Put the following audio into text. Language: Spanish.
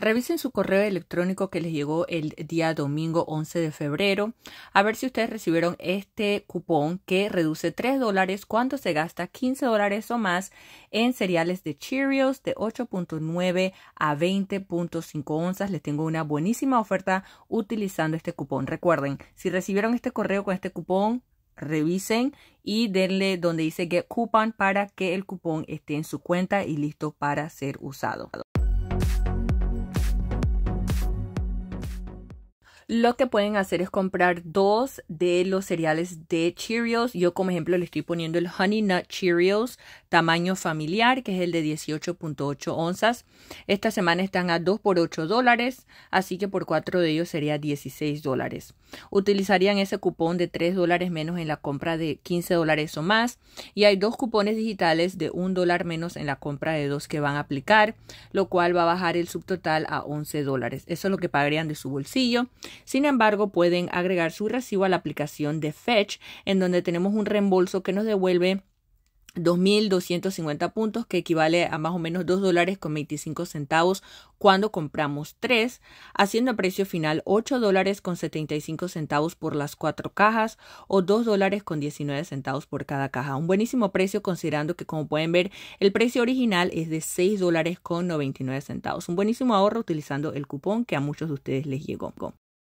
Revisen su correo electrónico que les llegó el día domingo 11 de febrero a ver si ustedes recibieron este cupón que reduce 3 dólares cuando se gasta 15 dólares o más en cereales de Cheerios de 8.9 a 20.5 onzas. Les tengo una buenísima oferta utilizando este cupón. Recuerden, si recibieron este correo con este cupón, revisen y denle donde dice Get Coupon para que el cupón esté en su cuenta y listo para ser usado. Lo que pueden hacer es comprar dos de los cereales de Cheerios. Yo, como ejemplo, le estoy poniendo el Honey Nut Cheerios tamaño familiar, que es el de 18.8 onzas. Esta semana están a 2 por 8 dólares, así que por 4 de ellos sería 16 dólares. Utilizarían ese cupón de 3 dólares menos en la compra de 15 dólares o más. Y hay dos cupones digitales de 1 dólar menos en la compra de 2 que van a aplicar, lo cual va a bajar el subtotal a 11 dólares. Eso es lo que pagarían de su bolsillo. Sin embargo, pueden agregar su recibo a la aplicación de Fetch, en donde tenemos un reembolso que nos devuelve 2.250 puntos, que equivale a más o menos $2.25 dólares con 25 centavos cuando compramos 3, haciendo a precio final 8 dólares con 75 centavos por las cuatro cajas o $2.19 dólares con 19 centavos por cada caja. Un buenísimo precio considerando que como pueden ver el precio original es de 6 dólares con 99 centavos. Un buenísimo ahorro utilizando el cupón que a muchos de ustedes les llegó.